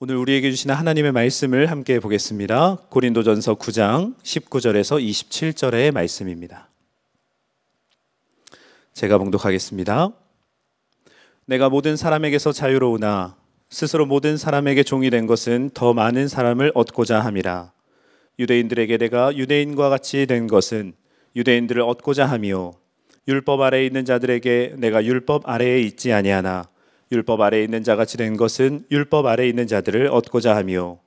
오늘 우리에게 주시는 하나님의 말씀을 함께 보겠습니다. 고린도전서 9장 19절에서 27절의 말씀입니다. 제가 봉독하겠습니다. 내가 모든 사람에게서 자유로우나 스스로 모든 사람에게 종이 된 것은 더 많은 사람을 얻고자 함이라. 유대인들에게 내가 유대인과 같이 된 것은 유대인들을 얻고자 함이요 율법 아래에 있는 자들에게 내가 율법 아래에 있지 아니하나 율법 아래에 있는 자같이 된 것은 율법 아래에 있는 자들을 얻고자 하며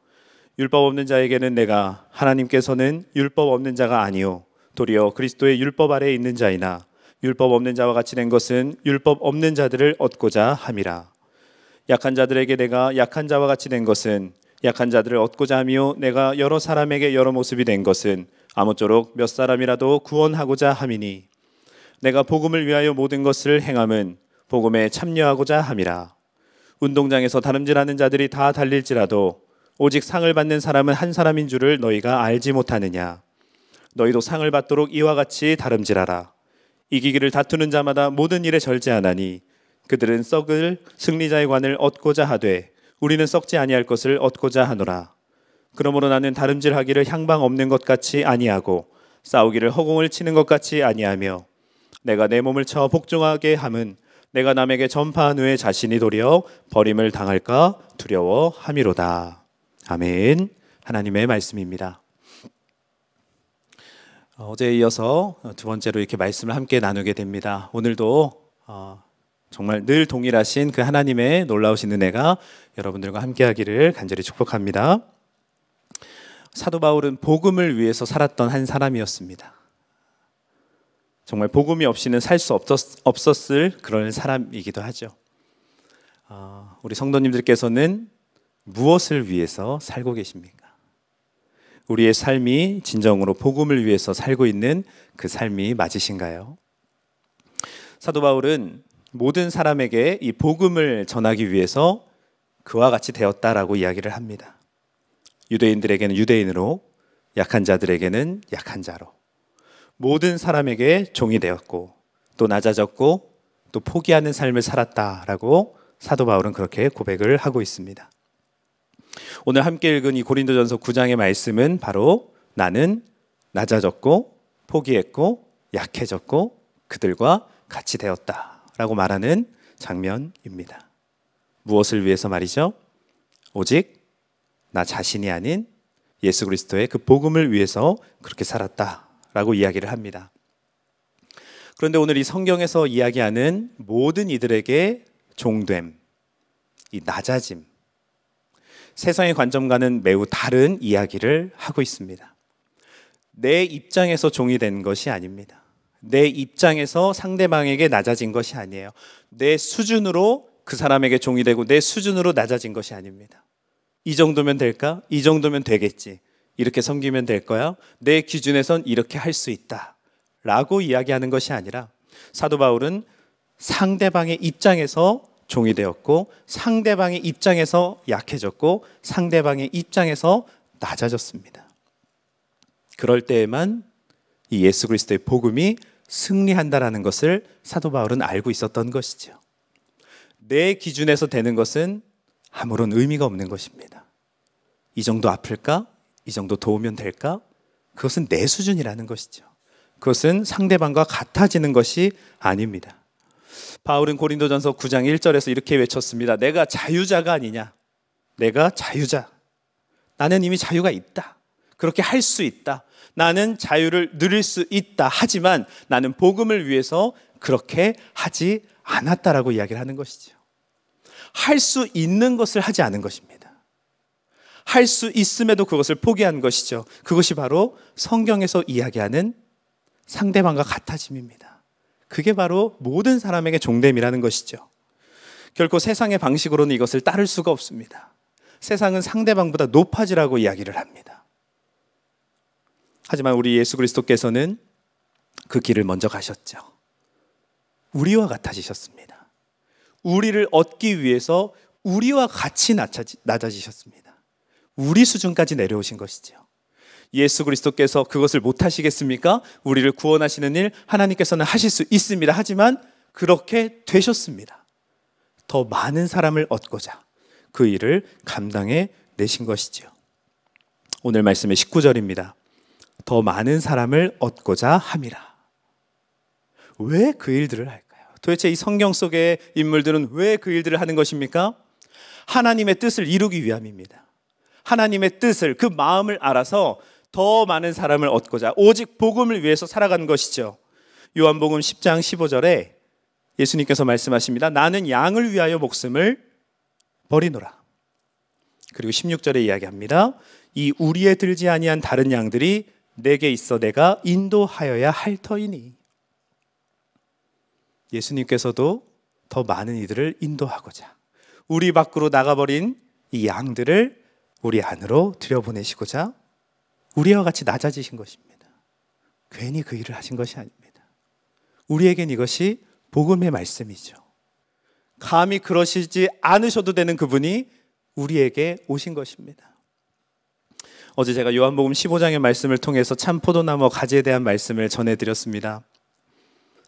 율법 없는 자에게는 내가 하나님께서는 율법 없는 자가 아니요 도리어 그리스도의 율법 아래 있는 자이나 율법 없는 자와 같이 된 것은 율법 없는 자들을 얻고자 함이라 약한 자들에게 내가 약한 자와 같이 된 것은 약한 자들을 얻고자 하며 내가 여러 사람에게 여러 모습이 된 것은 아무쪼록 몇 사람이라도 구원하고자 함이니 내가 복음을 위하여 모든 것을 행함은 복음에 참여하고자 함이라. 운동장에서 다름질하는 자들이 다 달릴지라도 오직 상을 받는 사람은 한 사람인 줄을 너희가 알지 못하느냐. 너희도 상을 받도록 이와 같이 다름질하라. 이기기를 다투는 자마다 모든 일에 절제하나니 그들은 썩을 승리자의 관을 얻고자 하되 우리는 썩지 아니할 것을 얻고자 하노라. 그러므로 나는 다름질하기를 향방 없는 것 같이 아니하고 싸우기를 허공을 치는 것 같이 아니하며 내가 내 몸을 쳐 복종하게 함은 내가 남에게 전파한 후에 자신이 도리어 버림을 당할까 두려워함이로다. 아멘. 하나님의 말씀입니다. 어, 어제에 이어서 두 번째로 이렇게 말씀을 함께 나누게 됩니다. 오늘도 어, 정말 늘 동일하신 그 하나님의 놀라우신 은혜가 여러분들과 함께하기를 간절히 축복합니다. 사도 바울은 복음을 위해서 살았던 한 사람이었습니다. 정말 복음이 없이는 살 수 없었, 을 그런 사람이기도 하죠. 아, 우리 성도님들께서는 무엇을 위해서 살고 계십니까? 우리의 삶이 진정으로 복음을 위해서 살고 있는 그 삶이 맞으신가요? 사도 바울은 모든 사람에게 이 복음을 전하기 위해서 그와 같이 되었다라고 이야기를 합니다. 유대인들에게는 유대인으로, 약한 자들에게는 약한 자로. 모든 사람에게 종이 되었고 또 낮아졌고 또 포기하는 삶을 살았다라고 사도 바울은 그렇게 고백을 하고 있습니다. 오늘 함께 읽은 이 고린도전서 9장의 말씀은 바로 나는 낮아졌고 포기했고 약해졌고 그들과 같이 되었다라고 말하는 장면입니다. 무엇을 위해서 말이죠? 오직 나 자신이 아닌 예수 그리스도의 그 복음을 위해서 그렇게 살았다. 라고 이야기를 합니다. 그런데 오늘 이 성경에서 이야기하는 모든 이들에게 종됨, 이 낮아짐, 세상의 관점과는 매우 다른 이야기를 하고 있습니다. 내 입장에서 종이 된 것이 아닙니다. 내 입장에서 상대방에게 낮아진 것이 아니에요. 내 수준으로 그 사람에게 종이 되고 내 수준으로 낮아진 것이 아닙니다. 이 정도면 될까? 이 정도면 되겠지. 이렇게 섬기면 될 거야. 내 기준에선 이렇게 할 수 있다. 라고 이야기하는 것이 아니라 사도 바울은 상대방의 입장에서 종이 되었고 상대방의 입장에서 약해졌고 상대방의 입장에서 낮아졌습니다. 그럴 때에만 이 예수 그리스도의 복음이 승리한다라는 것을 사도 바울은 알고 있었던 것이죠. 내 기준에서 되는 것은 아무런 의미가 없는 것입니다. 이 정도 아플까? 이 정도 도우면 될까? 그것은 내 수준이라는 것이죠. 그것은 상대방과 같아지는 것이 아닙니다. 바울은 고린도전서 9장 1절에서 이렇게 외쳤습니다. 내가 자유자가 아니냐? 내가 자유자. 나는 이미 자유가 있다. 그렇게 할 수 있다. 나는 자유를 누릴 수 있다. 하지만 나는 복음을 위해서 그렇게 하지 않았다라고 이야기를 하는 것이죠. 할 수 있는 것을 하지 않은 것입니다. 할수 있음에도 그것을 포기한 것이죠. 그것이 바로 성경에서 이야기하는 상대방과 같아짐입니다. 그게 바로 모든 사람에게 종됨이라는 것이죠. 결코 세상의 방식으로는 이것을 따를 수가 없습니다. 세상은 상대방보다 높아지라고 이야기를 합니다. 하지만 우리 예수 그리스도께서는 그 길을 먼저 가셨죠. 우리와 같아지셨습니다. 우리를 얻기 위해서 우리와 같이 낮아지셨습니다. 우리 수준까지 내려오신 것이지요. 예수 그리스도께서 그것을 못 하시겠습니까? 우리를 구원하시는 일 하나님께서는 하실 수 있습니다. 하지만 그렇게 되셨습니다. 더 많은 사람을 얻고자 그 일을 감당해 내신 것이지요. 오늘 말씀의 19절입니다. 더 많은 사람을 얻고자 함이라. 왜 그 일들을 할까요? 도대체 이 성경 속의 인물들은 왜 그 일들을 하는 것입니까? 하나님의 뜻을 이루기 위함입니다. 하나님의 뜻을 그 마음을 알아서 더 많은 사람을 얻고자 오직 복음을 위해서 살아간 것이죠. 요한복음 10장 15절에 예수님께서 말씀하십니다. 나는 양을 위하여 목숨을 버리노라. 그리고 16절에 이야기합니다. 이 우리에 들지 아니한 다른 양들이 내게 있어 내가 인도하여야 할 터이니. 예수님께서도 더 많은 이들을 인도하고자 우리 밖으로 나가버린 이 양들을 우리 안으로 들여보내시고자 우리와 같이 낮아지신 것입니다. 괜히 그 일을 하신 것이 아닙니다. 우리에겐 이것이 복음의 말씀이죠. 감히 그러시지 않으셔도 되는 그분이 우리에게 오신 것입니다. 어제 제가 요한복음 15장의 말씀을 통해서 참 포도나무 가지에 대한 말씀을 전해드렸습니다.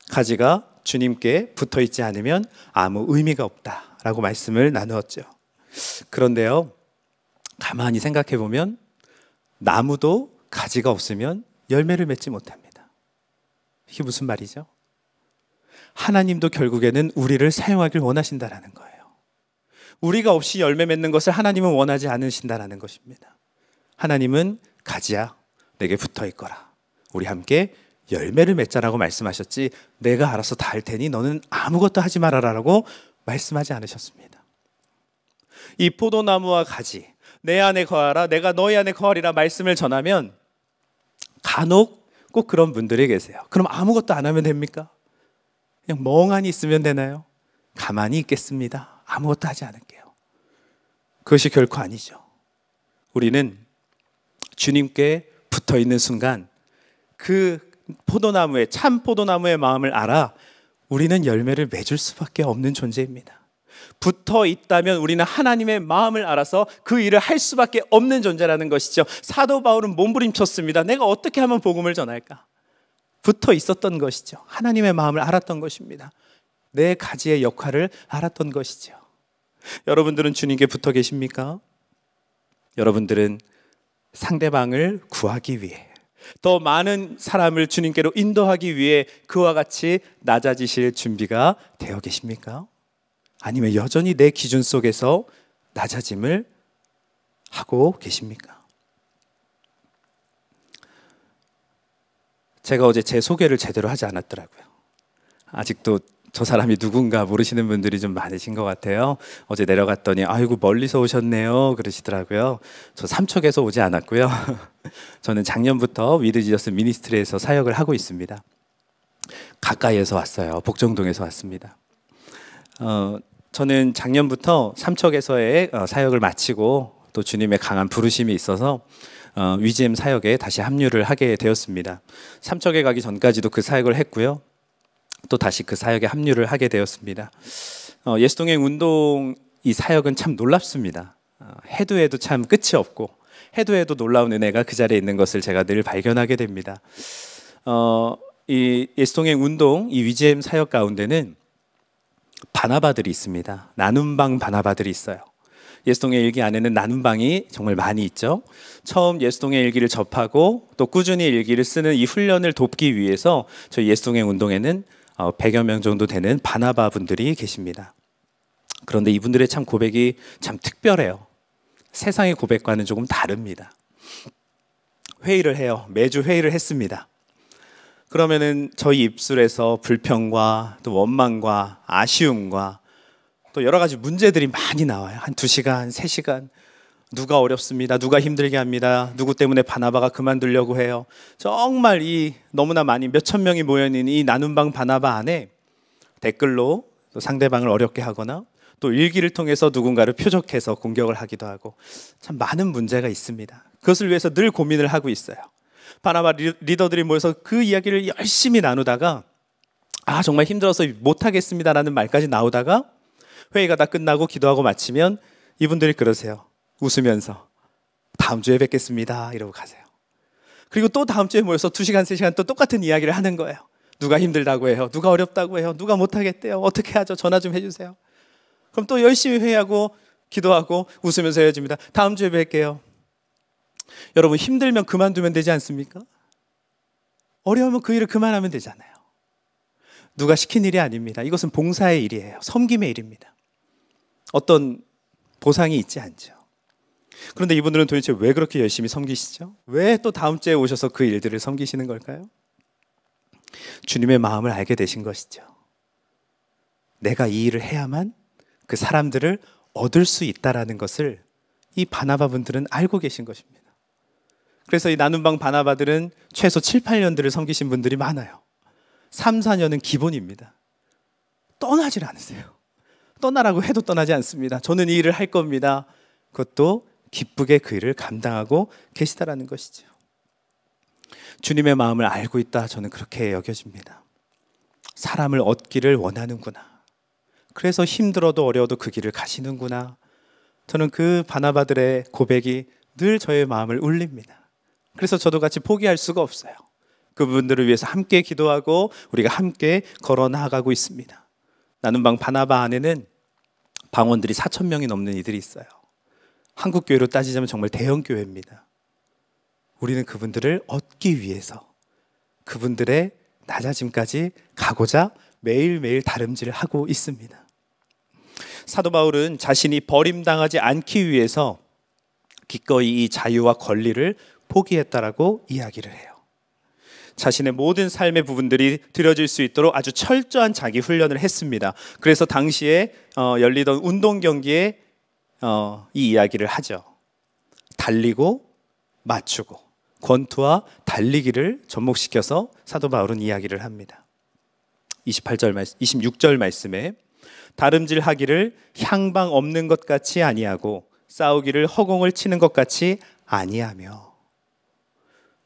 가지가 주님께 붙어 있지 않으면 아무 의미가 없다라고 말씀을 나누었죠. 그런데요, 가만히 생각해 보면 나무도 가지가 없으면 열매를 맺지 못합니다. 이게 무슨 말이죠? 하나님도 결국에는 우리를 사용하길 원하신다라는 거예요. 우리가 없이 열매 맺는 것을 하나님은 원하지 않으신다라는 것입니다. 하나님은 가지야 내게 붙어 있거라. 우리 함께 열매를 맺자라고 말씀하셨지 내가 알아서 다 할 테니 너는 아무것도 하지 말아라라고 말씀하지 않으셨습니다. 이 포도나무와 가지 내 안에 거하라 내가 너희 안에 거하리라 말씀을 전하면 간혹 꼭 그런 분들이 계세요. 그럼 아무것도 안 하면 됩니까? 그냥 멍하니 있으면 되나요? 가만히 있겠습니다. 아무것도 하지 않을게요. 그것이 결코 아니죠. 우리는 주님께 붙어 있는 순간 그 포도나무의 참 포도나무의 마음을 알아 우리는 열매를 맺을 수밖에 없는 존재입니다. 붙어 있다면 우리는 하나님의 마음을 알아서 그 일을 할 수밖에 없는 존재라는 것이죠. 사도 바울은 몸부림쳤습니다. 내가 어떻게 하면 복음을 전할까? 붙어 있었던 것이죠. 하나님의 마음을 알았던 것입니다. 내 가지의 역할을 알았던 것이죠. 여러분들은 주님께 붙어 계십니까? 여러분들은 상대방을 구하기 위해 더 많은 사람을 주님께로 인도하기 위해 그와 같이 낮아지실 준비가 되어 계십니까? 아니면 여전히 내 기준 속에서 낮아짐을 하고 계십니까? 제가 어제 제 소개를 제대로 하지 않았더라고요. 아직도 저 사람이 누군가 모르시는 분들이 좀 많으신 것 같아요. 어제 내려갔더니 아이고 멀리서 오셨네요 그러시더라고요. 저 삼척에서 오지 않았고요. 저는 작년부터 위드지저스 미니스트리에서 사역을 하고 있습니다. 가까이에서 왔어요. 복정동에서 왔습니다. 어, 저는 작년부터 삼척에서의 어, 사역을 마치고 또 주님의 강한 부르심이 있어서 어, 위지엠 사역에 다시 합류를 하게 되었습니다. 삼척에 가기 전까지도 그 사역을 했고요. 또 다시 그 사역에 합류를 하게 되었습니다. 어, 예수동행 운동 이 사역은 참 놀랍습니다. 해도 해도 참 끝이 없고 해도 해도 놀라운 은혜가 그 자리에 있는 것을 제가 늘 발견하게 됩니다. 어, 이 예수동행 운동 이위지엠 사역 가운데는 바나바들이 있습니다. 나눔방 바나바들이 있어요. 예수동의 일기 안에는 나눔방이 정말 많이 있죠. 처음 예수동의 일기를 접하고 또 꾸준히 일기를 쓰는 이 훈련을 돕기 위해서 저희 예수동의 운동에는 100여 어, 명 정도 되는 바나바 분들이 계십니다. 그런데 이분들의 참 고백이 참 특별해요. 세상의 고백과는 조금 다릅니다. 회의를 해요. 매주 회의를 했습니다. 그러면은 저희 입술에서 불평과 또 원망과 아쉬움과 또 여러 가지 문제들이 많이 나와요. 한2 시간, 3 시간. 누가 어렵습니다. 누가 힘들게 합니다. 누구 때문에 바나바가 그만두려고 해요. 정말 이 너무나 많이 몇천 명이 모여있는 이 나눔방 바나바 안에 댓글로 또 상대방을 어렵게 하거나 또 일기를 통해서 누군가를 표적해서 공격을 하기도 하고 참 많은 문제가 있습니다. 그것을 위해서 늘 고민을 하고 있어요. 바나바 리더들이 모여서 그 이야기를 열심히 나누다가 아 정말 힘들어서 못하겠습니다라는 말까지 나오다가 회의가 다 끝나고 기도하고 마치면 이분들이 그러세요. 웃으면서 다음 주에 뵙겠습니다. 이러고 가세요. 그리고 또 다음 주에 모여서 2시간, 3시간 또 똑같은 이야기를 하는 거예요. 누가 힘들다고 해요. 누가 어렵다고 해요. 누가 못하겠대요. 어떻게 하죠? 전화 좀 해주세요. 그럼 또 열심히 회의하고 기도하고 웃으면서 헤어집니다. 다음 주에 뵐게요. 여러분 힘들면 그만두면 되지 않습니까? 어려우면 그 일을 그만하면 되잖아요. 누가 시킨 일이 아닙니다. 이것은 봉사의 일이에요. 섬김의 일입니다. 어떤 보상이 있지 않죠. 그런데 이분들은 도대체 왜 그렇게 열심히 섬기시죠? 왜 또 다음 주에 오셔서 그 일들을 섬기시는 걸까요? 주님의 마음을 알게 되신 것이죠. 내가 이 일을 해야만 그 사람들을 얻을 수 있다라는 것을 이 바나바 분들은 알고 계신 것입니다. 그래서 이 나눔방 바나바들은 최소 7, 8년들을 섬기신 분들이 많아요. 3, 4년은 기본입니다. 떠나질 않으세요. 떠나라고 해도 떠나지 않습니다. 저는 이 일을 할 겁니다. 그것도 기쁘게 그 일을 감당하고 계시다라는 것이죠. 주님의 마음을 알고 있다. 저는 그렇게 여겨집니다. 사람을 얻기를 원하는구나. 그래서 힘들어도 어려워도 그 길을 가시는구나. 저는 그 바나바들의 고백이 늘 저의 마음을 울립니다. 그래서 저도 같이 포기할 수가 없어요. 그분들을 위해서 함께 기도하고 우리가 함께 걸어 나가고 아 있습니다. 나는 방 바나바 안에는 방원들이 4천 명이 넘는 이들이 있어요. 한국 교회로 따지자면 정말 대형 교회입니다. 우리는 그분들을 얻기 위해서 그분들의 낮아짐까지 가고자 매일매일 다름질을 하고 있습니다. 사도 바울은 자신이 버림당하지 않기 위해서 기꺼이 이 자유와 권리를 포기했다라고 이야기를 해요. 자신의 모든 삶의 부분들이 들여질 수 있도록 아주 철저한 자기 훈련을 했습니다. 그래서 당시에 어, 열리던 운동 경기에 어, 이 이야기를 하죠. 달리고 맞추고 권투와 달리기를 접목시켜서 사도 바울은 이야기를 합니다. 28절 말씀, 26절 말씀에 다름질하기를 향방 없는 것 같이 아니하고 싸우기를 허공을 치는 것 같이 아니하며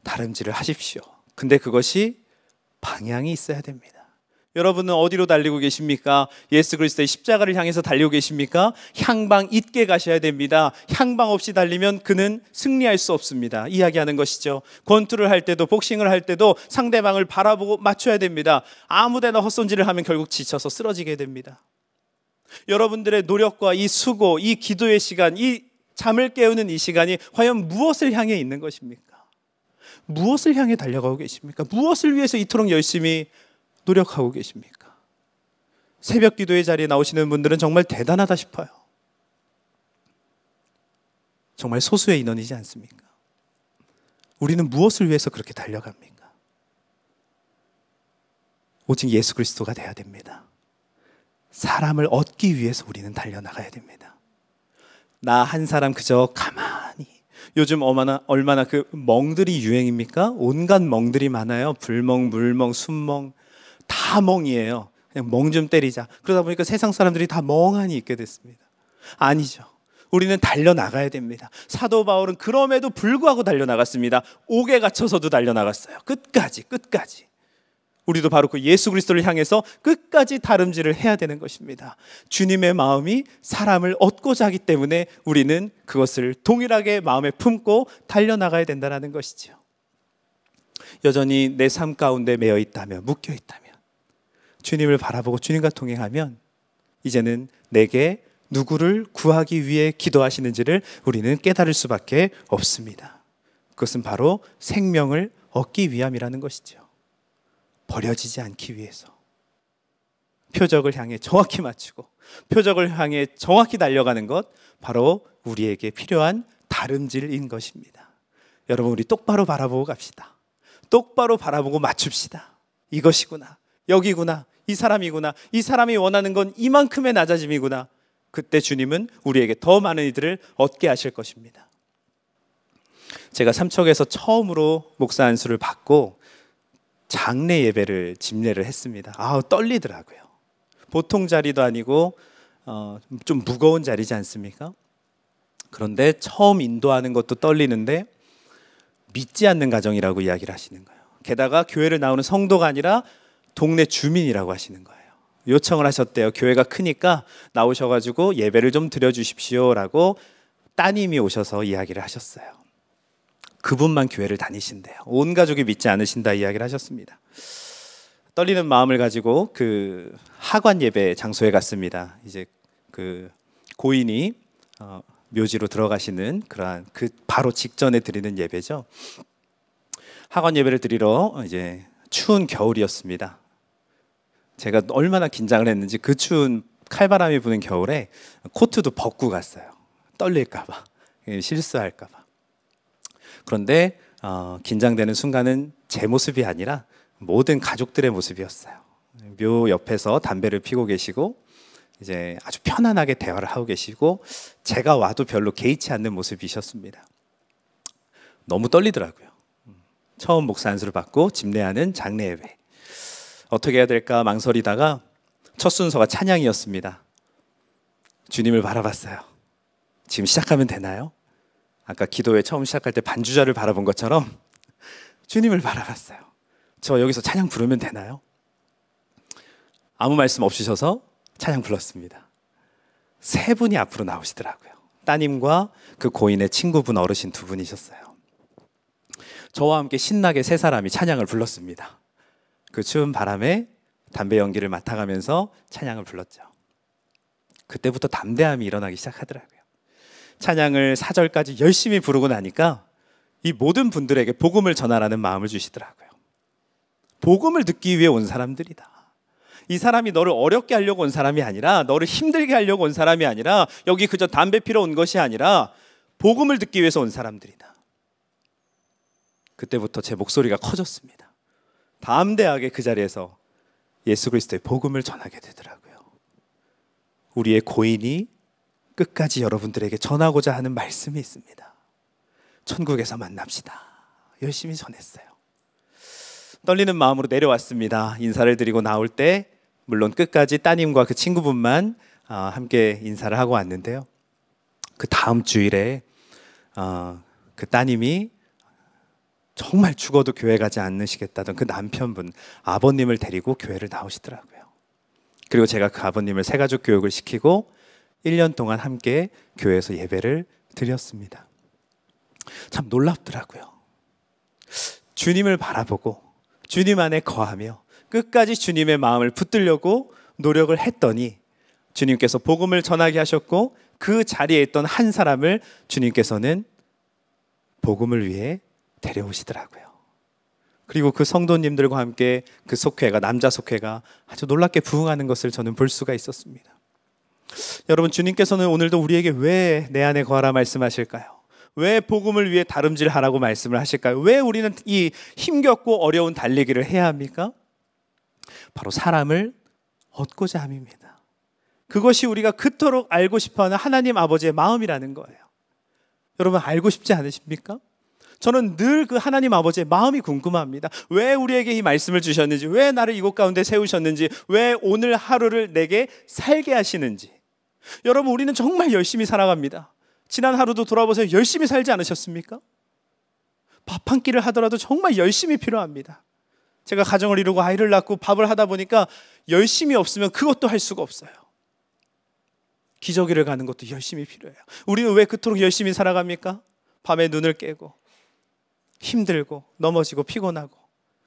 다름질을 하십시오. 근데 그것이 방향이 있어야 됩니다. 여러분은 어디로 달리고 계십니까? 예수 그리스도의 십자가를 향해서 달리고 계십니까? 향방 있게 가셔야 됩니다. 향방 없이 달리면 그는 승리할 수 없습니다. 이야기하는 것이죠. 권투를 할 때도 복싱을 할 때도 상대방을 바라보고 맞춰야 됩니다. 아무데나 헛손질을 하면 결국 지쳐서 쓰러지게 됩니다. 여러분들의 노력과 이 수고, 이 기도의 시간, 이 잠을 깨우는 이 시간이 과연 무엇을 향해 있는 것입니까? 무엇을 향해 달려가고 계십니까? 무엇을 위해서 이토록 열심히 노력하고 계십니까? 새벽 기도의 자리에 나오시는 분들은 정말 대단하다 싶어요. 정말 소수의 인원이지 않습니까? 우리는 무엇을 위해서 그렇게 달려갑니까? 오직 예수 그리스도가 돼야 됩니다. 사람을 얻기 위해서 우리는 달려나가야 됩니다. 나 한 사람 그저 가만히 요즘 얼마나 얼마나 그 멍들이 유행입니까? 온갖 멍들이 많아요. 불멍, 물멍, 숨멍 다 멍이에요. 그냥 멍 좀 때리자. 그러다 보니까 세상 사람들이 다 멍하니 있게 됐습니다. 아니죠. 우리는 달려나가야 됩니다. 사도 바울은 그럼에도 불구하고 달려나갔습니다. 옥에 갇혀서도 달려나갔어요. 끝까지, 끝까지. 우리도 바로 그 예수 그리스도를 향해서 끝까지 다름질을 해야 되는 것입니다. 주님의 마음이 사람을 얻고자 하기 때문에 우리는 그것을 동일하게 마음에 품고 달려나가야 된다는 것이지 여전히 내 삶 가운데 매여 있다면, 묶여 있다면, 주님을 바라보고 주님과 동행하면 이제는 내게 누구를 구하기 위해 기도하시는지를 우리는 깨달을 수밖에 없습니다. 그것은 바로 생명을 얻기 위함이라는 것이죠. 버려지지 않기 위해서 표적을 향해 정확히 맞추고 표적을 향해 정확히 달려가는 것 바로 우리에게 필요한 다름질인 것입니다. 여러분 우리 똑바로 바라보고 갑시다. 똑바로 바라보고 맞춥시다. 이것이구나. 여기구나. 이 사람이구나. 이 사람이 원하는 건 이만큼의 낮아짐이구나. 그때 주님은 우리에게 더 많은 이들을 얻게 하실 것입니다. 제가 삼척에서 처음으로 목사 안수를 받고 장례 예배를 집례를 했습니다. 아 떨리더라고요. 보통 자리도 아니고 어, 좀 무거운 자리지 않습니까? 그런데 처음 인도하는 것도 떨리는데 믿지 않는 가정이라고 이야기를 하시는 거예요. 게다가 교회를 나오는 성도가 아니라 동네 주민이라고 하시는 거예요. 요청을 하셨대요. 교회가 크니까 나오셔가지고 예배를 좀 드려주십시오라고 따님이 오셔서 이야기를 하셨어요. 그분만 교회를 다니신대요. 온 가족이 믿지 않으신다 이야기를 하셨습니다. 떨리는 마음을 가지고 그 하관 예배 장소에 갔습니다. 이제 그 고인이 어, 묘지로 들어가시는 그러한 그 바로 직전에 드리는 예배죠. 학원 예배를 드리러 이제 추운 겨울이었습니다. 제가 얼마나 긴장을 했는지 그 추운 칼바람이 부는 겨울에 코트도 벗고 갔어요. 떨릴까봐 실수할까봐. 그런데 어, 긴장되는 순간은 제 모습이 아니라 모든 가족들의 모습이었어요. 묘 옆에서 담배를 피고 계시고 이제 아주 편안하게 대화를 하고 계시고 제가 와도 별로 개의치 않는 모습이셨습니다. 너무 떨리더라고요. 처음 목사 안수를 받고 집례하는 장례예배. 어떻게 해야 될까 망설이다가 첫 순서가 찬양이었습니다. 주님을 바라봤어요. 지금 시작하면 되나요? 아까 기도회 처음 시작할 때 반주자를 바라본 것처럼 주님을 바라봤어요. 저 여기서 찬양 부르면 되나요? 아무 말씀 없으셔서 찬양 불렀습니다. 세 분이 앞으로 나오시더라고요. 따님과 그 고인의 친구분 어르신 두 분이셨어요. 저와 함께 신나게 세 사람이 찬양을 불렀습니다. 그 추운 바람에 담배 연기를 맡아가면서 찬양을 불렀죠. 그때부터 담대함이 일어나기 시작하더라고요. 찬양을 4절까지 열심히 부르고 나니까 이 모든 분들에게 복음을 전하라는 마음을 주시더라고요. 복음을 듣기 위해 온 사람들이다. 이 사람이 너를 어렵게 하려고 온 사람이 아니라 너를 힘들게 하려고 온 사람이 아니라 여기 그저 담배 피러 온 것이 아니라 복음을 듣기 위해서 온 사람들이다. 그때부터 제 목소리가 커졌습니다. 담대하게 그 자리에서 예수 그리스도의 복음을 전하게 되더라고요. 우리의 고인이 끝까지 여러분들에게 전하고자 하는 말씀이 있습니다. 천국에서 만납시다. 열심히 전했어요. 떨리는 마음으로 내려왔습니다. 인사를 드리고 나올 때 물론 끝까지 따님과 그 친구분만 아, 함께 인사를 하고 왔는데요. 그 다음 주일에 아, 그 따님이 정말 죽어도 교회 가지 않으시겠다던 그 남편분 아버님을 데리고 교회를 나오시더라고요. 그리고 제가 그 아버님을 새가족 교육을 시키고 1년 동안 함께 교회에서 예배를 드렸습니다. 참 놀랍더라고요. 주님을 바라보고 주님 안에 거하며 끝까지 주님의 마음을 붙들려고 노력을 했더니 주님께서 복음을 전하게 하셨고 그 자리에 있던 한 사람을 주님께서는 복음을 위해 데려오시더라고요. 그리고 그 성도님들과 함께 그 속회가 남자 속회가 아주 놀랍게 부흥하는 것을 저는 볼 수가 있었습니다. 여러분 주님께서는 오늘도 우리에게 왜 내 안에 거하라 말씀하실까요? 왜 복음을 위해 다름질하라고 말씀을 하실까요? 왜 우리는 이 힘겹고 어려운 달리기를 해야 합니까? 바로 사람을 얻고자 함입니다. 그것이 우리가 그토록 알고 싶어하는 하나님 아버지의 마음이라는 거예요. 여러분 알고 싶지 않으십니까? 저는 늘 그 하나님 아버지의 마음이 궁금합니다. 왜 우리에게 이 말씀을 주셨는지, 왜 나를 이곳 가운데 세우셨는지, 왜 오늘 하루를 내게 살게 하시는지. 여러분 우리는 정말 열심히 살아갑니다. 지난 하루도 돌아보세요. 열심히 살지 않으셨습니까? 밥 한 끼를 하더라도 정말 열심히 필요합니다. 제가 가정을 이루고 아이를 낳고 밥을 하다 보니까 열심히 없으면 그것도 할 수가 없어요. 기저귀를 가는 것도 열심히 필요해요. 우리는 왜 그토록 열심히 살아갑니까? 밤에 눈을 깨고 힘들고 넘어지고 피곤하고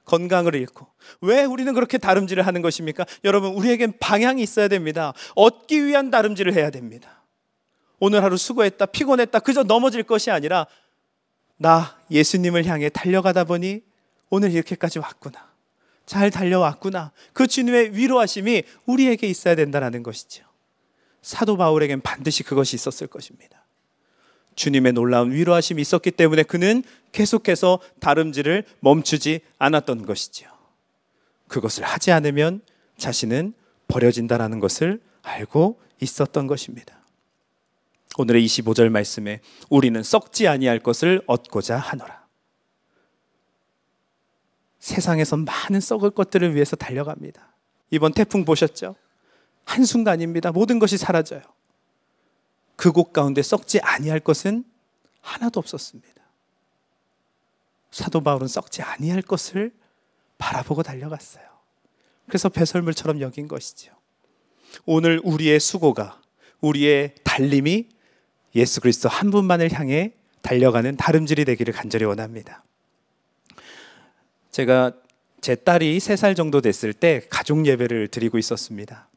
건강을 잃고 왜 우리는 그렇게 다름질을 하는 것입니까? 여러분 우리에겐 방향이 있어야 됩니다. 얻기 위한 다름질을 해야 됩니다. 오늘 하루 수고했다 피곤했다 그저 넘어질 것이 아니라 나 예수님을 향해 달려가다 보니 오늘 이렇게까지 왔구나. 잘 달려왔구나. 그 주님의 위로하심이 우리에게 있어야 된다는 것이죠. 사도 바울에겐 반드시 그것이 있었을 것입니다. 주님의 놀라운 위로하심이 있었기 때문에 그는 계속해서 다름질을 멈추지 않았던 것이지요. 그것을 하지 않으면 자신은 버려진다라는 것을 알고 있었던 것입니다. 오늘의 25절 말씀에 우리는 썩지 아니할 것을 얻고자 하노라. 세상에서 많은 썩을 것들을 위해서 달려갑니다. 이번 태풍 보셨죠? 한순간입니다. 모든 것이 사라져요. 그곳 가운데 썩지 아니할 것은 하나도 없었습니다. 사도 바울은 썩지 아니할 것을 바라보고 달려갔어요. 그래서 배설물처럼 여긴 것이지 오늘 우리의 수고가 우리의 달림이 예수 그리스도 한 분만을 향해 달려가는 다름질이 되기를 간절히 원합니다. 제가 제 딸이 3살 정도 됐을 때 가족 예배를 드리고 있었습니다.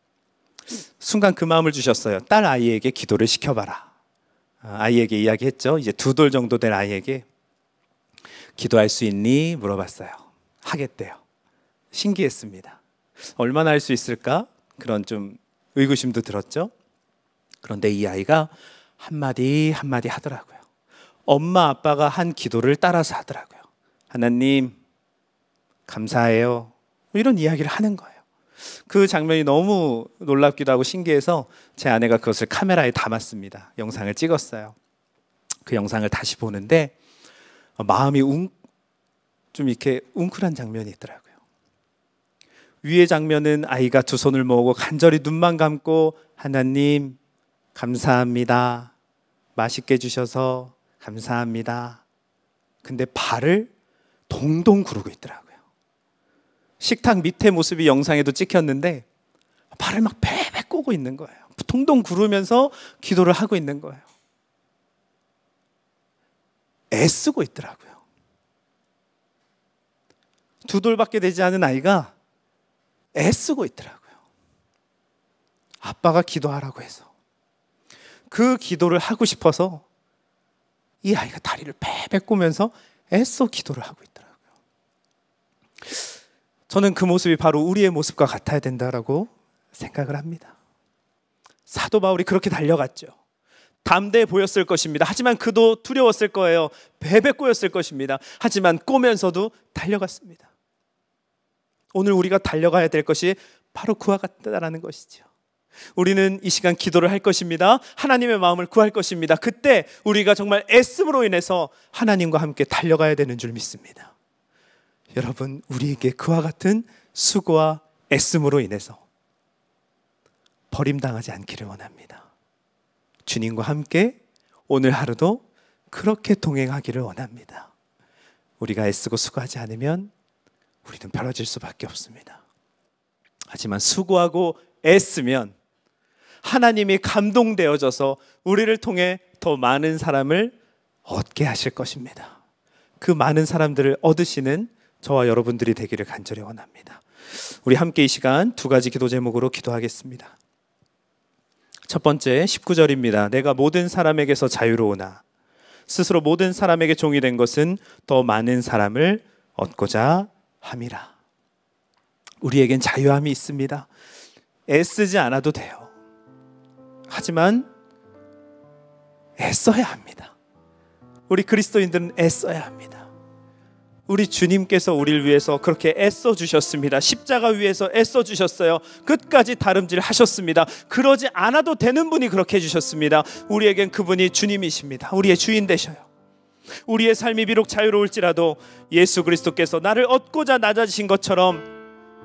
순간 그 마음을 주셨어요. 딸 아이에게 기도를 시켜봐라. 아, 아이에게 이야기했죠. 이제 두 돌 정도 된 아이에게 기도할 수 있니? 물어봤어요. 하겠대요. 신기했습니다. 얼마나 할 수 있을까? 그런 좀 의구심도 들었죠. 그런데 이 아이가 한마디 한마디 하더라고요. 엄마 아빠가 한 기도를 따라서 하더라고요. 하나님, 감사해요. 뭐 이런 이야기를 하는 거예요. 그 장면이 너무 놀랍기도 하고 신기해서 제 아내가 그것을 카메라에 담았습니다. 영상을 찍었어요. 그 영상을 다시 보는데 어, 마음이 웅, 좀 이렇게 웅크란 장면이 있더라고요. 위의 장면은 아이가 두 손을 모으고 간절히 눈만 감고 하나님 감사합니다. 맛있게 주셔서 감사합니다. 근데 발을 동동 구르고 있더라고요. 식탁 밑에 모습이 영상에도 찍혔는데 발을 막 베베 꼬고 있는 거예요. 동동 구르면서 기도를 하고 있는 거예요. 애쓰고 있더라고요. 두 돌밖에 되지 않은 아이가 애쓰고 있더라고요. 아빠가 기도하라고 해서. 그 기도를 하고 싶어서 이 아이가 다리를 베베 꼬면서 애써 기도를 하고 있더라고요. 저는 그 모습이 바로 우리의 모습과 같아야 된다라고 생각을 합니다. 사도 바울이 그렇게 달려갔죠. 담대해 보였을 것입니다. 하지만 그도 두려웠을 거예요. 베베꼬였을 것입니다. 하지만 꼬면서도 달려갔습니다. 오늘 우리가 달려가야 될 것이 바로 그와 같다라는 것이죠. 우리는 이 시간 기도를 할 것입니다. 하나님의 마음을 구할 것입니다. 그때 우리가 정말 애씀으로 인해서 하나님과 함께 달려가야 되는 줄 믿습니다. 여러분 우리에게 그와 같은 수고와 애씀으로 인해서 버림당하지 않기를 원합니다. 주님과 함께 오늘 하루도 그렇게 동행하기를 원합니다. 우리가 애쓰고 수고하지 않으면 우리는 벌어질 수밖에 없습니다. 하지만 수고하고 애쓰면 하나님이 감동되어져서 우리를 통해 더 많은 사람을 얻게 하실 것입니다. 그 많은 사람들을 얻으시는 저와 여러분들이 되기를 간절히 원합니다. 우리 함께 이 시간 두 가지 기도 제목으로 기도하겠습니다. 첫 번째 19절입니다. 내가 모든 사람에게서 자유로우나 스스로 모든 사람에게 종이 된 것은 더 많은 사람을 얻고자 함이라. 우리에겐 자유함이 있습니다. 애쓰지 않아도 돼요. 하지만 애써야 합니다. 우리 그리스도인들은 애써야 합니다. 우리 주님께서 우리를 위해서 그렇게 애써 주셨습니다. 십자가 위에서 애써 주셨어요. 끝까지 다름질 하셨습니다. 그러지 않아도 되는 분이 그렇게 해주셨습니다. 우리에겐 그분이 주님이십니다. 우리의 주인 되셔요. 우리의 삶이 비록 자유로울지라도 예수 그리스도께서 나를 얻고자 낮아지신 것처럼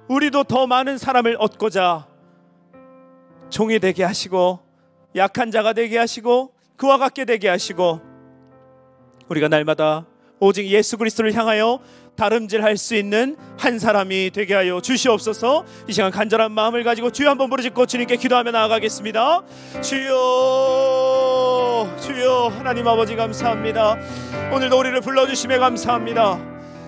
우리도 더 많은 사람을 얻고자 종이 되게 하시고 약한 자가 되게 하시고 그와 같게 되게 하시고 우리가 날마다 오직 예수 그리스도를 향하여 다름질할 수 있는 한 사람이 되게 하여 주시옵소서. 이 시간 간절한 마음을 가지고 주여 한번 부르짖고 주님께 기도하며 나아가겠습니다. 주여, 주여, 하나님 아버지 감사합니다. 오늘도 우리를 불러주심에 감사합니다.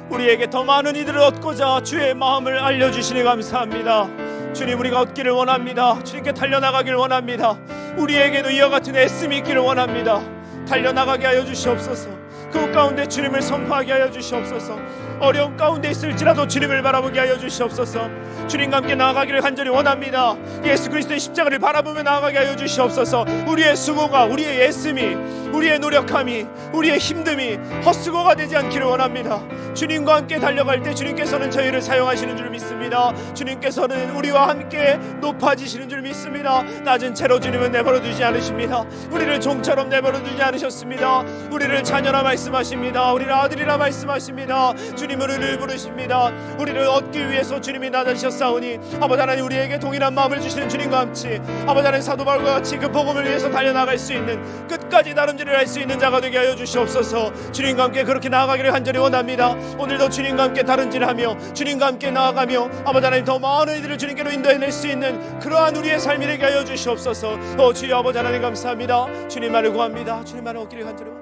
우리에게 더 많은 이들을 얻고자 주의 마음을 알려주시니 감사합니다. 주님 우리가 얻기를 원합니다. 주님께 달려나가길 원합니다. 우리에게도 이와 같은 애씀이 있기를 원합니다. 달려나가게 하여 주시옵소서. 그 가운데 주님을 선포하게 하여 주시옵소서. 어려운 가운데 있을지라도 주님을 바라보게 하여 주시옵소서. 주님과 함께 나아가기를 간절히 원합니다. 예수 그리스도의 십자가를 바라보며 나아가게 하여 주시옵소서. 우리의 수고가 우리의 애씀이 우리의 노력함이 우리의 힘듦이 헛수고가 되지 않기를 원합니다. 주님과 함께 달려갈 때 주님께서는 저희를 사용하시는 줄 믿습니다. 주님께서는 우리와 함께 높아지시는 줄 믿습니다. 낮은 채로 주님은 내버려 두지 않으십니다. 우리를 종처럼 내버려 두지 않으셨습니다. 우리를 자녀라 말씀하십니다. 우리를 아들이라 말씀하십니다. 주님 주님을 우리를 부르십니다. 우리를 얻기 위해서 주님이 나다니셨사오니 아버지 하나님 우리에게 동일한 마음을 주시는 주님과 함께 아버지 하나님 사도 바울과 같이 그 복음을 위해서 달려나갈 수 있는 끝까지 다름질을 할 수 있는 자가 되게 하여 주시옵소서. 주님과 함께 그렇게 나아가기를 간절히 원합니다. 오늘도 주님과 함께 다름질하며 주님과 함께 나아가며 아버지 하나님 더 많은 이들을 주님께로 인도해낼 수 있는 그러한 우리의 삶이 되게 하여 주시옵소서. 오 어, 주여 아버지 하나님 감사합니다. 주님만을 구합니다. 주님만을 얻기를 간절히 원합니다.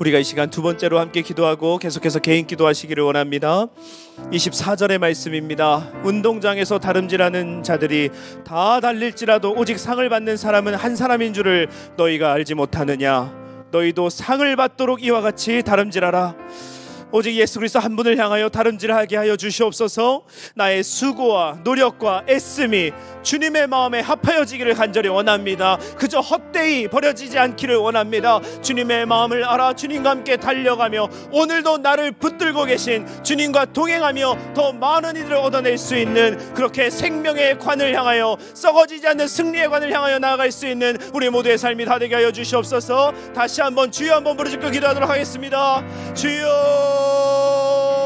우리가 이 시간 두 번째로 함께 기도하고 계속해서 개인 기도하시기를 원합니다. 24절의 말씀입니다. 운동장에서 다름질하는 자들이 다 달릴지라도 오직 상을 받는 사람은 한 사람인 줄을 너희가 알지 못하느냐. 너희도 상을 받도록 이와 같이 다름질하라. 오직 예수 그리스도 한 분을 향하여 다름질 하게 하여 주시옵소서. 나의 수고와 노력과 애씀이 주님의 마음에 합하여지기를 간절히 원합니다. 그저 헛되이 버려지지 않기를 원합니다. 주님의 마음을 알아 주님과 함께 달려가며 오늘도 나를 붙들고 계신 주님과 동행하며 더 많은 이들을 얻어낼 수 있는 그렇게 생명의 관을 향하여 썩어지지 않는 승리의 관을 향하여 나아갈 수 있는 우리 모두의 삶이 다 되게 하여 주시옵소서. 다시 한번 주여 한번 부르짖고 기도하도록 하겠습니다. 주여 Oh.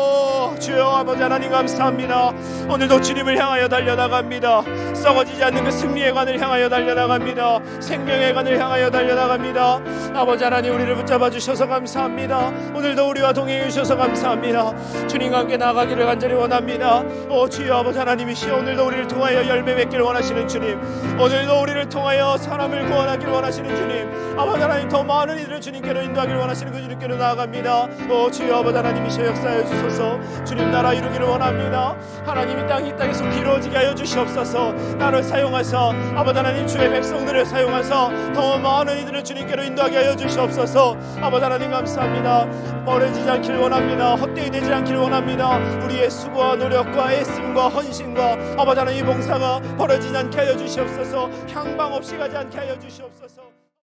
주여 아버지 하나님 감사합니다 오늘도 주님을 향하여 달려나갑니다 썩어지지 않는 그 승리의 관을 향하여 달려나갑니다 생명의 관을 향하여 달려나갑니다 아버지 하나님 우리를 붙잡아 주셔서 감사합니다 오늘도 우리와 동행해 주셔서 감사합니다 주님과 함께 나아가기를 간절히 원합니다 오 주여 아버지 하나님이시여 오늘도 우리를 통하여 열매 맺기를 원하시는 주님 오늘도 우리를 통하여 사람을 구원하기를 원하시는 주님 아버지 하나님 더 많은 이들을 주님께로 인도하기를 원하시는 그 주님께로 나아갑니다 오 주여 아버지 하나님이시여 역사해 주소서 주님 나라 이루기를 원합니다. 하나님 이 땅이 땅에서 길어지게 하여 주시옵소서. 나를 사용하사 아버지 하나님 주의 백성들을 사용하사 더 많은 이들을 주님께로 인도하게 하여 주시옵소서. 아버지 하나님 감사합니다. 버려지지 않길 원합니다. 헛되이 되지 않길 원합니다. 우리의 수고와 노력과 애씀과 헌신과 아버지 하나님 봉사가 버려지지 않게 하여 주시옵소서. 향방 없이 가지 않게 하여 주시옵소서.